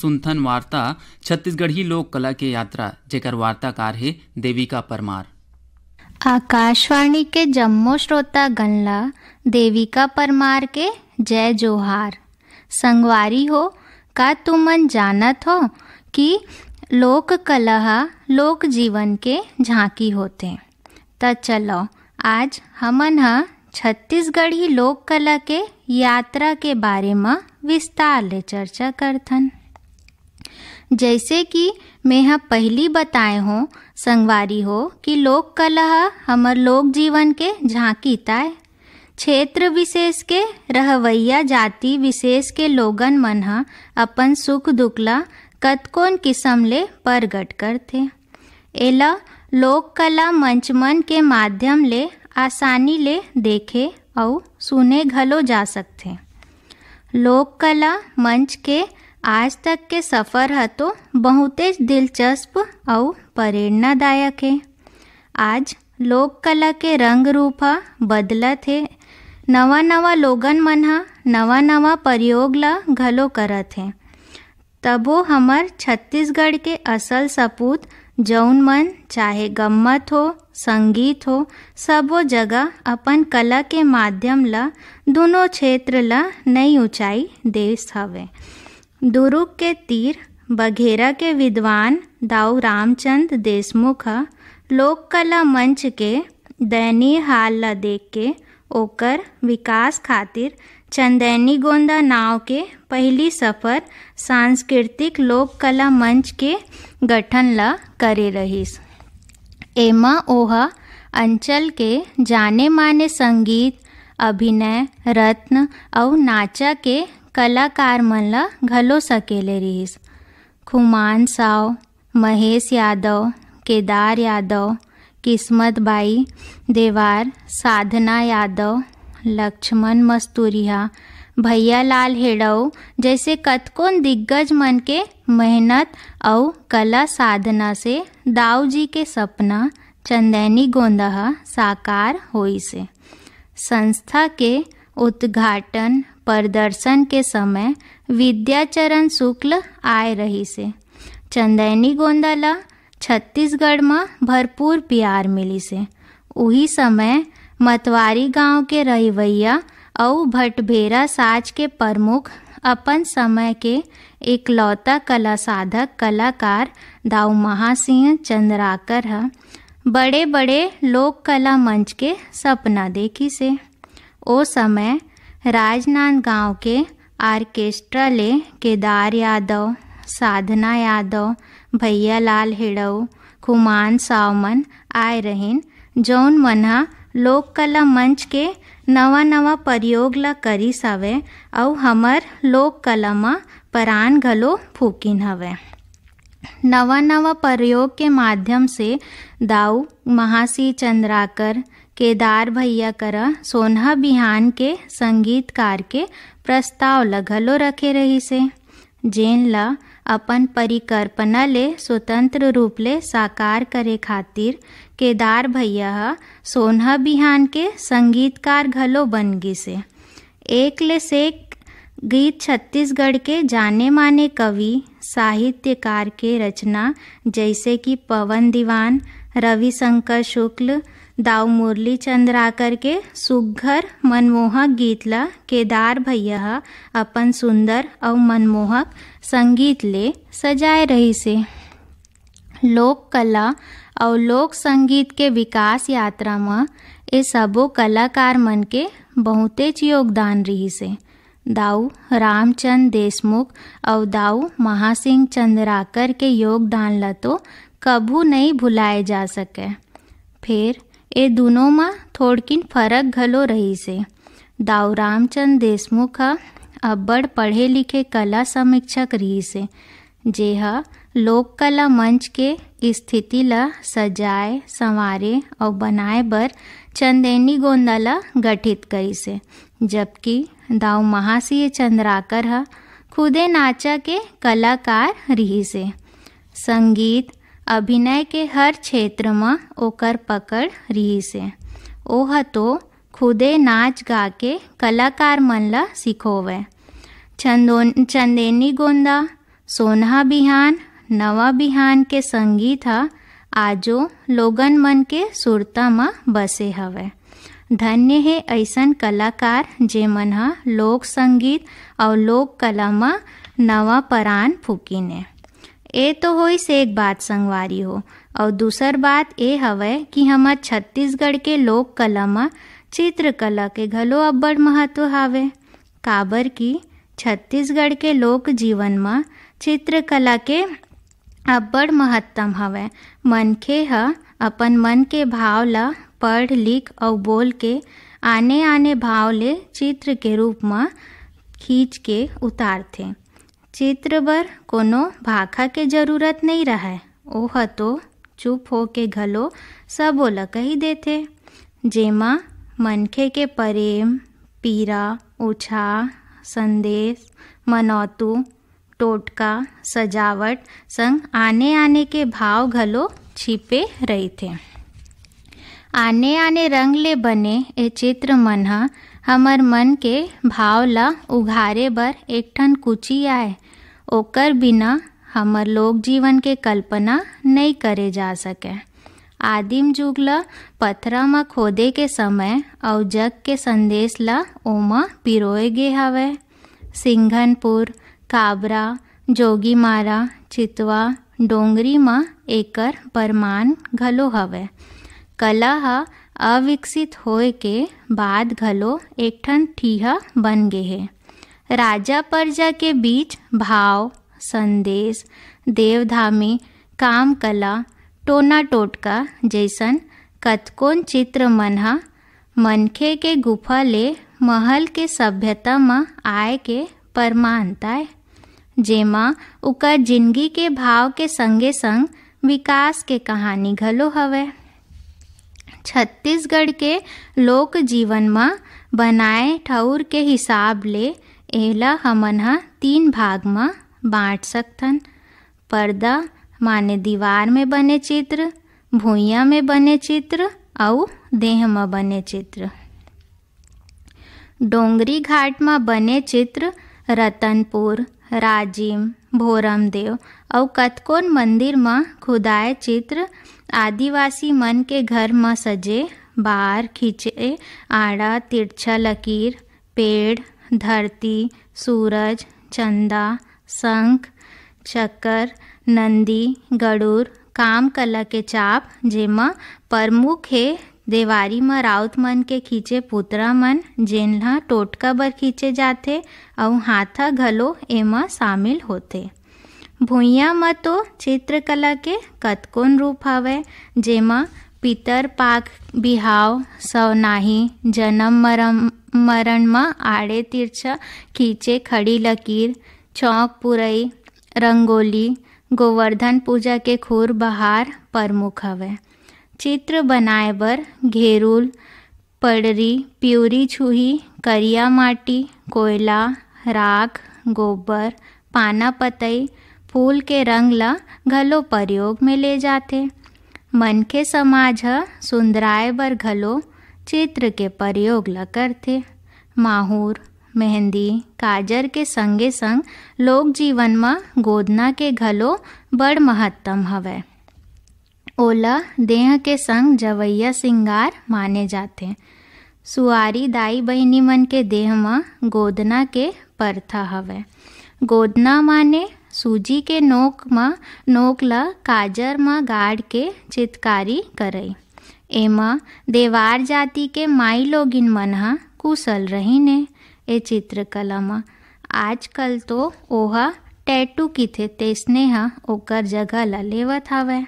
सुनथन वार्ता छत्तीसगढ़ी लोक कला के यात्रा जेकर वार्ताकार है देविका परमार आकाशवाणी के जम्मो श्रोता गनला देविका परमार के जय जोहार संगवारी हो का तुमन जानत हो कि लोक कला लोक जीवन के झांकी होते त चलो आज हमन ह छत्तीसगढ़ी लोक कला के यात्रा के बारे में विस्तार ले चर्चा करथन जैसे कि मेह पहली बताए हो संगवारी हो कि लोक कला हमर लोक जीवन के झांकी तय क्षेत्र विशेष के रहवैया जाति विशेष के लोगन मन ह अपन सुख दुख ल कतकोन किस्म ले प्रगट करते एला लोक कला मंच मन के माध्यम ले आसानी ले देखे और सुने घलो जा सकते लोक कला मंच के आज तक के सफ़र तो बहुत आज लोक कला के रंग रूप ह बदलत है नवा नवा लोगन मन ह नवा नवा प्रयोग પ્રયોગલા घलो करत है तबो हमर छत्तीसगढ़ के असल सपूत जौन मन चाहे गम्मत हो संगीत हो सबो जगह अपन कला के माध्यम ला दोनों क्षेत्र ला नई ऊंचाई देश हवे दुरुक के तीर बघेरा के विद्वान दाऊ रामचंद देशमुख लोक कला मंच के दयनीय हाल ल देख के ओकर विकास खातिर चंदैनी गोंदा नाव के पहली सफ़र सांस्कृतिक लोक कला मंच के गठन ल करे रहीस एमा ओहा अंचल के जाने माने संगीत अभिनय रत्न और नाचा के कलाकार मन ला घलो सकेले रहिस खुमान साव महेश यादव केदार यादव किस्मत बाई देवार साधना यादव लक्ष्मण मस्तूरिया भैया लाल हेड़ो जैसे कतकोन दिग्गज मन के मेहनत और कला साधना से दाऊ जी के सपना चंदैनी गोंदहा साकार होई से संस्था के उद्घाटन प्रदर्शन के समय विद्याचरण शुक्ल आय रही से चंदैनी गोंदला छत्तीसगढ़ में भरपूर प्यार मिली से उही समय मतवारी गांव के रहवैया और भटभेरा साज के प्रमुख अपन समय के इकलौता कला साधक कलाकार दाऊ महासिंह चंद्राकर है बड़े बड़े लोक कला मंच के सपना देखी से ओ समय राजनांदगांव के आर्केस्ट्रा ले केदार यादव साधना यादव भैया लाल हेड़ऊ खुमान सावमन आए रहन जौन मन लोक कला मंच के नवा नवा प्रयोग ला करी सवे और हमर लोक कला में परान घलो फूकिन हवे नवा नवा प्रयोग के माध्यम से दाऊ महासी चंद्राकर केदार भैया कर सोनह बिहान के संगीतकार के प्रस्ताव ल घलो रखे से जेन ल अपन परिकल्पना ले स्वतंत्र रूप ले साकार करे खातिर केदार भैया सोनहा सोनह बिहान के संगीतकार घलो बन से एक ले से गीत छत्तीसगढ़ के जाने माने कवि साहित्यकार के रचना जैसे कि पवन दीवान रविशंकर शुक्ल दाऊ मुरली चंद्राकर के सुघर मनमोहक गीत ल केदार भैया अपन सुंदर और मनमोहक संगीत ले सजाए रही से लोक कला और लोक संगीत के विकास यात्रा में ये सबो कलाकार मन के बहुतेच योगदान रही से दाऊ रामचंद देशमुख और दाऊ महासिंह चंद्राकर के योगदान ला तो कभू नहीं भुलाए जा सके फिर ए એ દૂનોમાં થોડકીન ફરક ઘલો રહી છે દાવ રામચંદ દેશમુખ અબ્બડ पढ़े लिखे कला समीक्षक रही से जे लोक कला मंच के स्थिति ला सजाए संवारे और बनाए बर चंदेनी गोंदा ला गठित करी से जबकि दाऊ महासीय चंद्राकर ह खुदे नाचा के कलाकार रही से संगीत अभिनय के हर क्षेत्र में ओकर पकड़ रही से ओह तो खुदे नाच गा के कलाकार मन ला सिखोवे चंदेनी गोंदा सोना बिहान नवा बिहान के संगीत हा आजो लोगन मन के सुरता में बसे हवे धन्य है ऐसन कलाकार जे मन हा लोक संगीत और लोक कला में नवा परान फूकीने ए तो होइस एक बात संगवारी हो और दूसर बात ए हवय कि हमर छत्तीसगढ़ के लोक कला में चित्रकला के घलो अब्बड़ महत्व हावे काबर की छत्तीसगढ़ के लोक जीवन में चित्रकला के अब्बड़ महत्तम हवय मनखे ह अपन मन के भाव ला पढ़ लिख और बोल के आने आने भाव ले चित्र के रूप में खींच के उतारते चित्र बर कोनो भाखा के जरूरत नहीं रहा ओह तो चुप के घलो सब ओला कही देते जेमा मनखे के प्रेम पीरा उछा संदेश मनौतू टोटका सजावट संग आने आने के भाव घलो छिपे रही थे आने आने रंग ले बने ए चित्र मन हा हमर मन के भाव ला उघारे बर ठन कुची आए ओकर बिना हमर लोक जीवन के कल्पना नहीं करे जा सके आदिम जुग ला पथरा म खोदे के समय और जग के संदेश ला ओमा पिरोए गे हवे सिंघनपुर काबरा जोगीमारा चितवा डोंगरी में एकर परमान घलो हवे कला हा अविकसित होए के बाद घलो एक ठन ठीहा बन गए हे राजा प्रजा के बीच भाव संदेश देवधामी काम कला टोना टोटका जैसन कतकोन चित्र मन ह मनखे के गुफा ले महल के सभ्यता में आए के परमानता है जेमा उकर जिंदगी के भाव के संगे संग विकास के कहानी घलो हवे छत्तीसगढ़ के लोक जीवन में बनाए ठौर के हिसाब ले एला हमन ह तीन भाग में बांट सकथन पर्दा माने दीवार में बने चित्र भूया में बने चित्र और देह में बने चित्र डोंगरी घाट में बने चित्र रतनपुर राजिम भोरमदेव और कतकोन मंदिर में खुदाए चित्र आदिवासी मन के घर म सजे बार खींचे आड़ा तिरछा लकीर पेड़ धरती सूरज चंदा शंख चक्कर नंदी गड़ूर काम कला के चाप जेमा प्रमुख हे देवारी म राउत मन के खींचे पुतरा मन जेन टोटका बर खींचे जाते और हाथा घलो एमा शामिल होते भूया म तो चित्रकला के कतकोन रूप हवे जेमा पितर पाक बिहाव सवनाही जन्म मरम मरण में आड़े तीर्छ खींचे खड़ी लकीर चौक पुरई रंगोली गोवर्धन पूजा के खुर बहार प्रमुख हवे चित्र बनाए बर घेरुल पड़री प्यूरी छुही करिया माटी कोयला राख गोबर पाना पतई फूल के रंग ल घलो प्रयोग में ले जाते मन के समाज ह सुंदराय बर घलो चित्र के प्रयोग ल करते माहूर मेहंदी काजर के संगे संग लोक जीवन म गोदना के घलो बड़ महत्तम हवे ओला देह के संग जवैया सिंगार माने जाते सुआरी दाई बहनी मन के देह म गोदना के परथा हवे गोदना माने सूजी के नोक में नोकला काजर में गाड़ के चित्तकारी करी एम देवार जाति के माई लोगिन मन कुशल रही ने ए चित्रकला में आजकल तो ओह टैटू की थे तेसने ओकर जगह ल लेवत हवे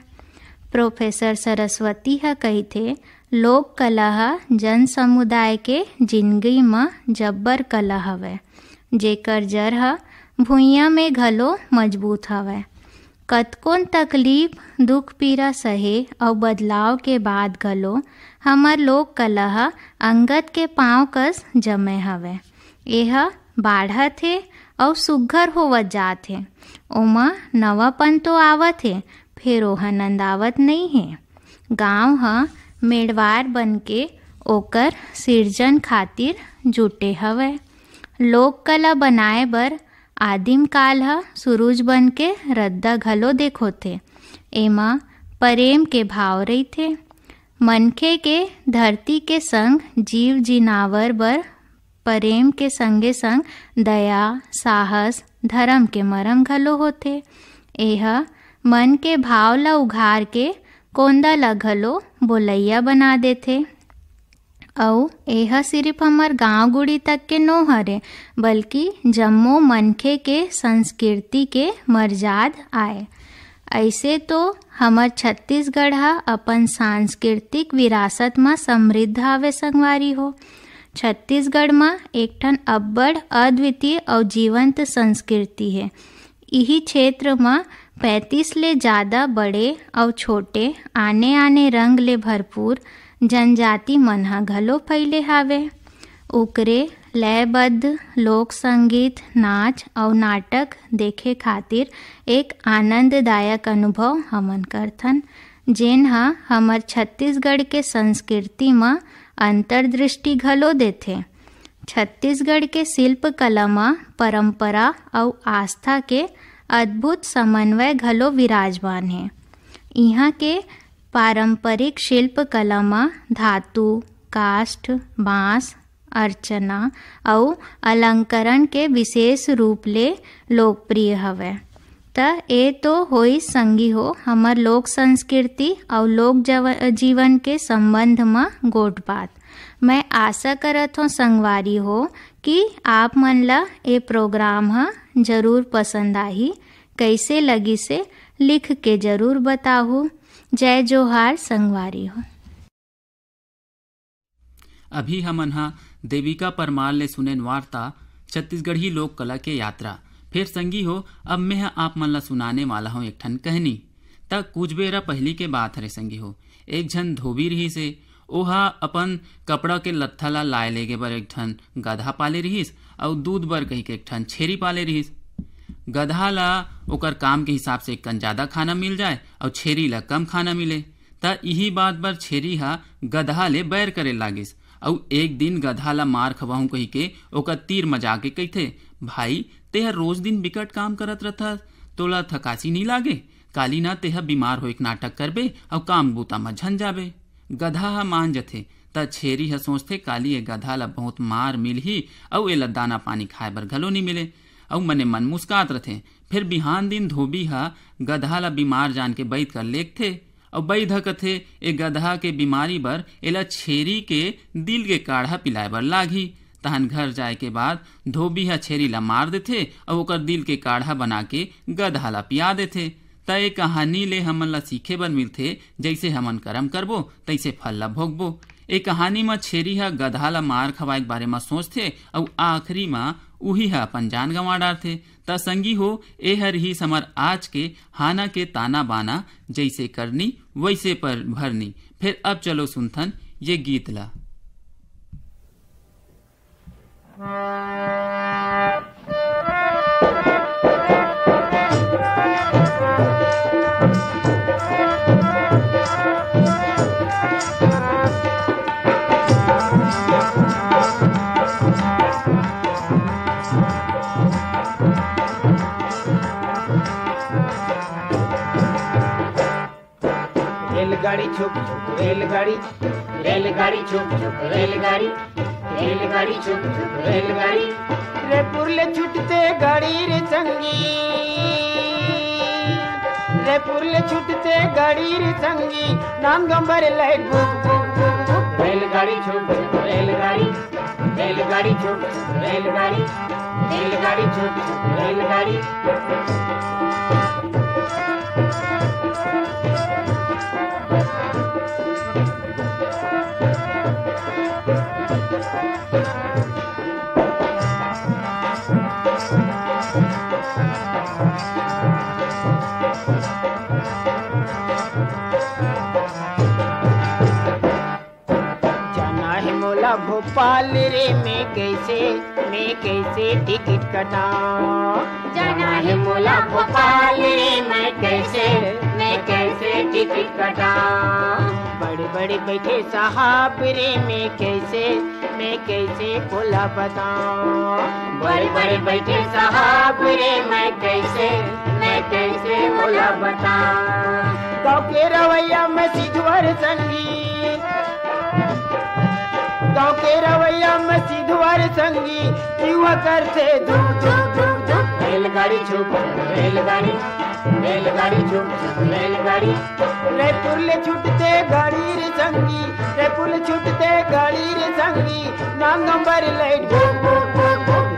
प्रोफेसर सरस्वती है कही थे लोक कला है जन समुदाय के जिंदगी में जब्बर कला हवे जेकर जर है भुइयां में घलो मजबूत हवे कतकोन तकलीफ दुख पीरा सहे और बदलाव के बाद घलो हमर लोक कला अंगत के पाँव कस जमे हवे यह बाढ़त हे और सुघ्घर होवत जात हे ओमा नवापन तो आवत हे वह नंद नंदावत नहीं हे गांव ह मेड़वार बन के ओकर सिर्जन खातिर जुटे हवे लोक कला बनाए बर काल ह सुरुज बन के रद्दा घलो देखो थे एमा પ્રેમ के भाव रही थे मनखे के धरती के संग जीव जिनावर बर प्रेम के संगे संग दया साहस धर्म के मरम घलो होते यह मन के भाव ला उघार के कोंदा ला घलो बोलैया बना देते अउ यह सिर्फ हमर गांव गुड़ी तक के नो हरे बल्कि जम्मो मनखे के संस्कृति के मर्याद आए ऐसे तो हमर छत्तीसगढ़ ह अपन सांस्कृतिक विरासत में समृद्ध हवे संगवारी हो छत्तीसगढ़ में एक ठन अब्बड़ अद्वितीय और जीवंत संस्कृति है इही क्षेत्र में पैंतीस ले ज़्यादा बड़े और छोटे आने आने रंग ले भरपूर जनजाति मन ह घलो फैले हावे ओकरे लयबद्ध लोक संगीत नाच और नाटक देखे खातिर एक आनंददायक अनुभव हमन करथन जेन ह हमर छत्तीसगढ़ के संस्कृति म अंतर्दृष्टि घलो देथे छत्तीसगढ़ के शिल्प कला म परंपरा और आस्था के अद्भुत समन्वय घलो विराजमान है यहाँ के પારંપરિક में धातु काष्ठ बांस अर्चना और अलंकरण के विशेष रूप ले लोकप्रिय हवे त ए तो हो संगी हो हमर लोक संस्कृति और लोक जीवन के संबंध में गोट बात मैं आशा करत हूँ संगवारी हो कि आप मन ला ए प्रोग्राम ह जरूर पसंद आही कैसे लगी से लिख के जरूर बताऊँ जय जोहार संगवारी हो अभी हमन हा देविका परमार ले सुनेन वार्ता छत्तीसगढ़ी लोक कला के यात्रा फिर संगी हो अब मैं हाँ आप मन ला सुनाने वाला हूँ एक ठन कहनी तक कुछ बेरा पहली के बात हरे संगी हो एक झन धोबी रही से ओहा अपन कपड़ा के लत्था ला लाए लेगे बर एक ठन गधा पाले रहीस और दूध बर कही के एक ठन छेरी पाले रहीस गधा ला ओकर काम के हिसाब से कन ज़्यादा खाना मिल जाए और छेरी ला कम खाना मिले त इही बात पर छेरी हा गधा ले बैर करे लागिस और एक दिन गधा ला मार खवाहूँ कही के ओकर तीर मजा के कहते भाई तेहर रोज दिन बिकट काम करत रहता तोला थकासी नहीं लागे काली ना तेह बीमार एक नाटक करबे और काम बूता में झन जाबे गधा हा मान जथे त छेरी हा सोचते काली ए गधा ला बहुत मार मिल ही और एला दाना पानी खाए बर घलो नहीं मिले और मने मन मुस्कात रथे फिर बिहान दिन धोबी हा गधा ला बीमार जान के बैठ कर लेख थे और बैध कथे ए गधा के बीमारी बर एला छेरी के दिल के काढ़ा पिलाए बर लागी तहन घर जाए के बाद धोबी हा छेरी ला मार देथे और ओकर दिल के काढ़ा बना के गधा ला पिया देथे त ए कहानी ले हमन ला सीखे बर मिलथे जैसे हमन कर्म करबो तैसे फल ला भोगबो ए कहानी में छेरी हा गधा ला मार खवाए के बारे में सोचथे और आखिरी में उही ह अपन जान गंवा डारथे त संगी हो ए हर ही समर आज के हाना के ताना बाना जैसे करनी वैसे पर भरनी फिर अब चलो सुनथन ये गीत ला रेलगाड़ी छुप छुप रेलगाड़ी रेलगाड़ी छुप छुप रेलगाड़ी रेलगाड़ी छुप छुप रेलगाड़ी रे पुरले छुटते गाड़ी रे संगी रे पुरले छुटते गाड़ी रे संगी नाम गंबर लाइट बुक बुक रेलगाड़ी छुप छुप रेलगाड़ी रेलगाड़ी छुप छुप रेलगाड़ी रेलगाड़ी छुप छुप रेलगाड़ी मोला भोपाल रे में कैसे मैं कैसे टिकट कटा जाना है मोला भोपाल रे में कैसे मैं कैसे टिकट कटा बड़े बड़े बैठे साहब रे में कैसे मैं कैसे खुला बताऊं बड़े बड़े बैठे साहब रे मैं कैसे मैं कैसे खुला बताऊं तो रवैया में सिद्धवर संगी तो के रवैया में सिद्धवर संगी युवा करते धूप धूप धूप धूप रेलगाड़ी छुप रेलगाड़ी रेलगाड़ी छूट रेलगाड़ी रे पुल छूटते गाड़ी रे संगी रे पुल छूटते गाड़ी रे संगी नंबर लाइट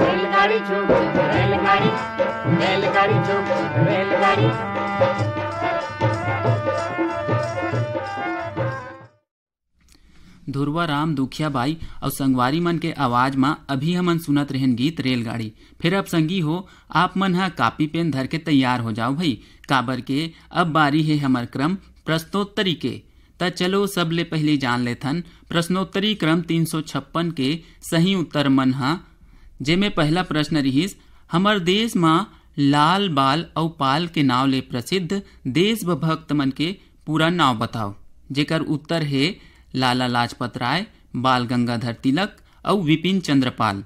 रेलगाड़ी छूट रेलगाड़ी रेलगाड़ी छूट रेलगाड़ी धुरवा राम दुखिया बाई और संगवारी मन के आवाज मा अभी हमन सुनत रहन गीत रेलगाड़ी फिर अब संगी हो आप मन ह कापी पेन धर के तैयार हो जाओ भाई काबर के अब बारी है हमार क्रम प्रश्नोत्तरी के त चलो सबले पहले जान लेथन प्रश्नोत्तरी क्रम तीन सौ छप्पन के सही उत्तर मन ह जेमे पहला प्रश्न रहीस हमार देश मा लाल बाल और पाल के नाव ले प्रसिद्ध देश भक्त मन के पूरा नाव बताओ जेकर उत्तर है लाला लाजपत राय बाल गंगाधर तिलक और विपिन चंद्रपाल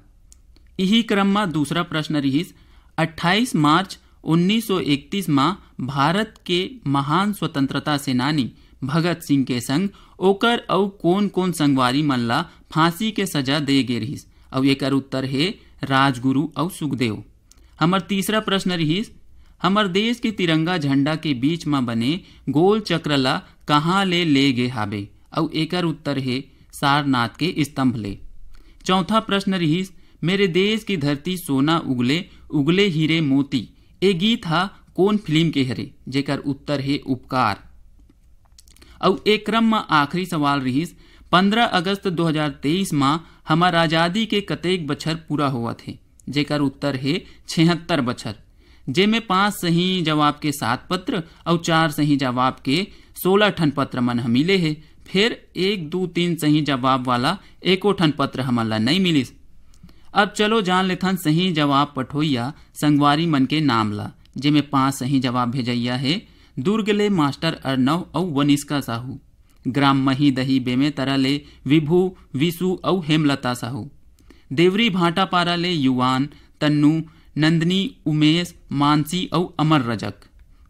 यही क्रम में दूसरा प्रश्न रहीस 28 मार्च 1931 में भारत के महान स्वतंत्रता सेनानी भगत सिंह के संग ओकर और कौन कौन संगवारी मन ला फांसी के सजा दे गे रहीस और एक उत्तर है राजगुरु और सुखदेव हमार तीसरा प्रश्न रहीस हमार देश के तिरंगा झंडा के बीच में बने गोल चक्र ला कहाँ ले ले गे हाबे और एकर उत्तर है सारनाथ के स्तंभ ले चौथा प्रश्न रही मेरे देश की धरती सोना उगले उगले हीरे मोती ए गीत हा कौन फिल्म के हरे जेकर उत्तर है उपकार और एक क्रम में आखिरी सवाल रहीस 15 अगस्त 2023 में हमार आज़ादी के कतेक बच्चर पूरा हुआ थे जेकर उत्तर है छिहत्तर बच्चर जे में पांच सही जवाब के सात पत्र और चार सही जवाब के सोलह ठन पत्र मन मिले है फिर एक दो तीन सही जवाब वाला एकोठन पत्र हमला नहीं मिलिस अब चलो जान लेथन सही जवाब पठोइया संगवारी मन के नाम ला जेमे पांच सही जवाब भेजैया है दुर्गले मास्टर अर्नव और वनिष्का साहू ग्राम मही दही बेमे तरा ले विभु विशु और हेमलता साहू देवरी भाटा पारा ले युवान तन्नू नंदनी उमेश मानसी और अमर रजक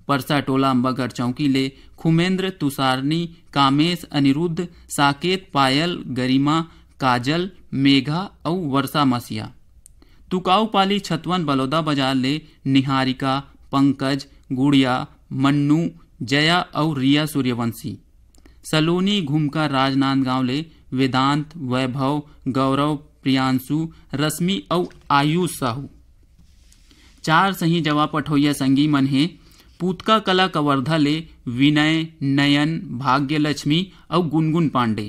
परसा टोला अम्बागढ़ चौकी ले खुमेंद्र तुसारनी कामेश अनिरुद्ध साकेत पायल गरिमा काजल मेघा और वर्षा मसिया तुकाऊ पाली छतवन बलौदा बाजार ले निहारिका पंकज गुड़िया मन्नू जया और रिया सूर्यवंशी सलोनी घुमका राजनांदगांव ले वेदांत वैभव गौरव प्रियांशु रश्मि और आयुष साहू चार सही जवाब पठोइया संगी मन है पूतका कला कवर्धा ले विनय नयन भाग्यलक्ष्मी और गुनगुन पांडे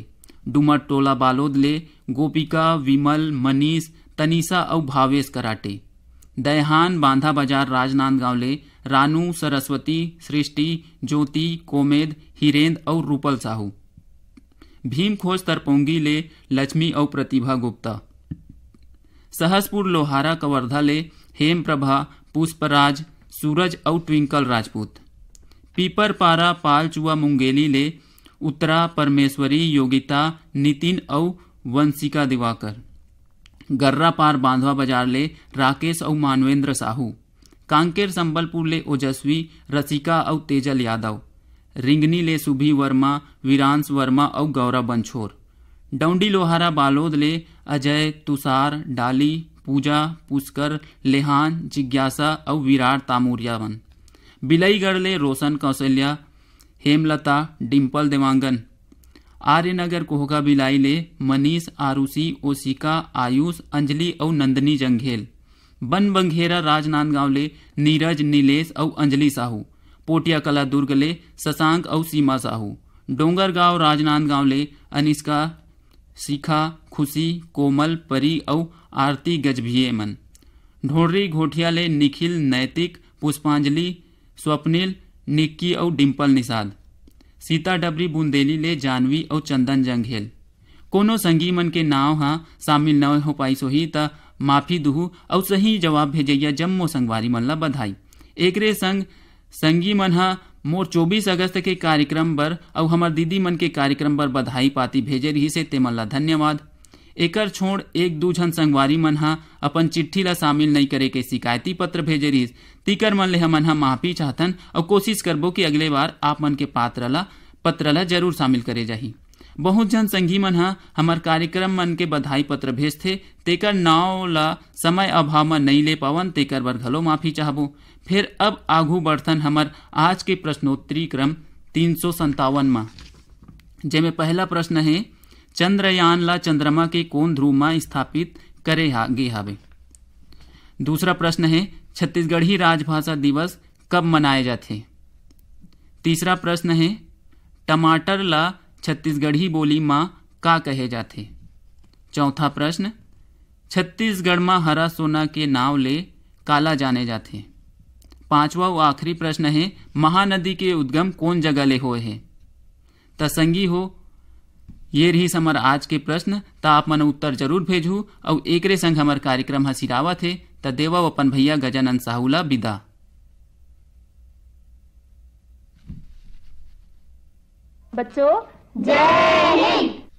डुमर टोला बालोद ले गोपिका विमल मनीष तनिषा और भावेश कराटे दयहान बांधा बाजार राजनांदगांव ले रानू सरस्वती सृष्टि ज्योति कोमेद हिरेंद्र और रूपल साहू भीमखोज तरपोंगी ले लक्ष्मी और प्रतिभा गुप्ता सहसपुर लोहारा कवर्धा ले हेम प्रभा पुष्पराज सूरज और ट्विंकल राजपूत पीपर पारा पालचुआ मुंगेली ले उत्तरा परमेश्वरी योगिता नितिन और वंशिका दिवाकर गर्रा पार बांधवा बाजार ले राकेश और मानवेंद्र साहू कांकेर संबलपुर ले ओजस्वी रसिका और तेजल यादव रिंगनी ले सुभी वर्मा वीरांश वर्मा और गौरव बंछोर डौंडी लोहारा बालोद ले अजय तुषार डाली पूजा पुष्कर लेहान जिज्ञासा और विराट तामूरियावन बिलईगढ़ ले रोशन कौशल्या हेमलता डिम्पल देवांगन आर्यनगर कोहका बिलाई ले मनीष आरुषि ओशिका आयुष अंजलि और नंदनी जंघेल बन बंघेरा राजनांदगांव ले नीरज नीलेश और अंजलि साहू पोटिया कला दुर्ग ले शशांक और सीमा साहू डोंगरगांव राजनांदगांव ले अनिष्का सीखा खुशी कोमल परी और आरती गजभिये मन ढोड़री घोटिया ले निखिल नैतिक पुष्पांजलि स्वप्निल निक्की और डिम्पल निषाद सीता डबरी बुंदेली ले जानवी और चंदन जंघेल कोनो संगी मन के नाव हा शामिल न हो पाइस होही त माफी दुहू और सही जवाब भेजैया जम्मो संगवारी मन ला बधाई एकरे संग संगी मन हा मोर 24 अगस्त के कार्यक्रम पर अउ हमर दीदी मन के कार्यक्रम पर बधाई पाती भेजे रही से तेमन ला धन्यवाद एकर छोड़ एक दू झन संगवारी मन ह अपन चिट्ठी ला शामिल नहीं करे के शिकायती पत्र भेजे रहिस तिकर मन ले हमन हा माफी चाहतन और कोशिश करबो कि अगले बार आप मन के पात्र ला पत्र ला जरूर शामिल करे जाही बहुत झन संगी मन ह हमर कार्यक्रम मन के बधाई पत्र भेजथे तेकर नाव ल समय अभाव में नहीं ले पावन तेकर बर घलो माफी चाहबो फिर अब आगू बढ़थन हमर आज के प्रश्नोत्तरी क्रम तीन सौ संतावन में जेमे पहला प्रश्न है चंद्रयान ला चंद्रमा के कोन ध्रुव में स्थापित करे गे हावे दूसरा प्रश्न है छत्तीसगढ़ी राजभाषा दिवस कब मनाए जाते तीसरा प्रश्न है टमाटर ला छत्तीसगढ़ी बोली माँ का कहे जाते चौथा प्रश्न छत्तीसगढ़ में हरा सोना के नाव ले काला जाने जाते पांचवा व आखिरी प्रश्न है महानदी के उद्गम कौन जगह ले हुए है तसंगी हो ये रही समर आज के प्रश्न त आप मन उत्तर जरूर भेजू और एकरे संग हमार कार्यक्रम हसीरावत है त देवा अपन भैया गजानन साहूला विदा बच्चों Jai